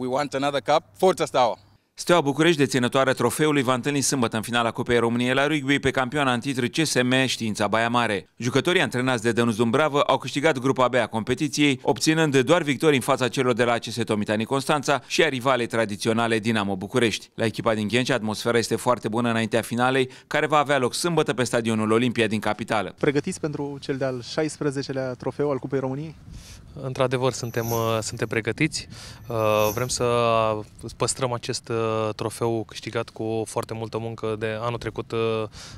We want another cup. Forța Steaua! Steaua București, deținătoare trofeului, va întâlni sâmbătă în finala Cupei României la rugby pe campioana în titlu CSM Știința Baia Mare. Jucătorii antrenați de Dănuț Dumbravă au câștigat grupa B a competiției, obținând doar victorii în fața celor de la CS Tomitani Constanța și a rivalei tradiționale Dinamo București. La echipa din Ghencea, atmosfera este foarte bună înaintea finalei, care va avea loc sâmbătă pe stadionul Olimpia din capitală. Pregătiți pentru cel de-al 16-lea trofeu al Cupei României? Într-adevăr, suntem, uh, suntem pregătiți. Uh, vrem să păstrăm acest uh, trofeu câștigat cu foarte multă muncă de anul trecut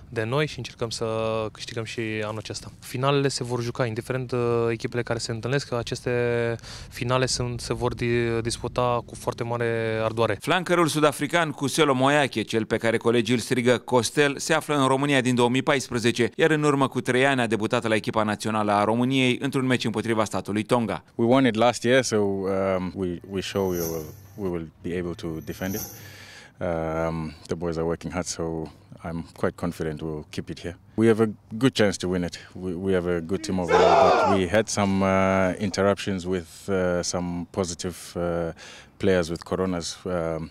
de noi și încercăm să câștigăm și anul acesta. Finalele se vor juca, indiferent echipele care se întâlnesc, aceste finale sunt, se vor disputa cu foarte mare ardoare. Flancărul sud-african cu Selo Moiache, cel pe care colegii îl strigă Costel, se află în România din 2014, iar în urmă cu trei ani a debutat la echipa națională a României într-un meci împotriva statului Tonga. We won it last year, so um, we, we're sure we will, we will be able to defend it. Um, the boys are working hard, so I'm quite confident we'll keep it here. We have a good chance to win it. We, we have a good team overall, but we had some uh, interruptions with uh, some positive uh, players with coronas, um,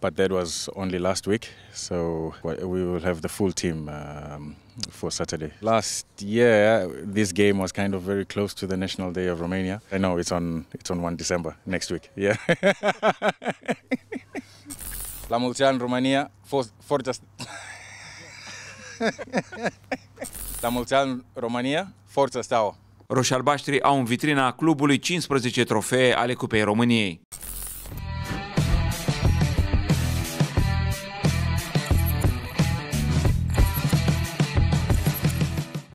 but that was only last week. So we will have the full team um, for Saturday. Last year, this game was kind of very close to the National Day of Romania. I know it's on it's on 1 December next week. Yeah. La mulți România, fost, foarte La mulți ani, România, forță steaua! Roșalbaștrii au în vitrina clubului 15 trofee ale Cupei României.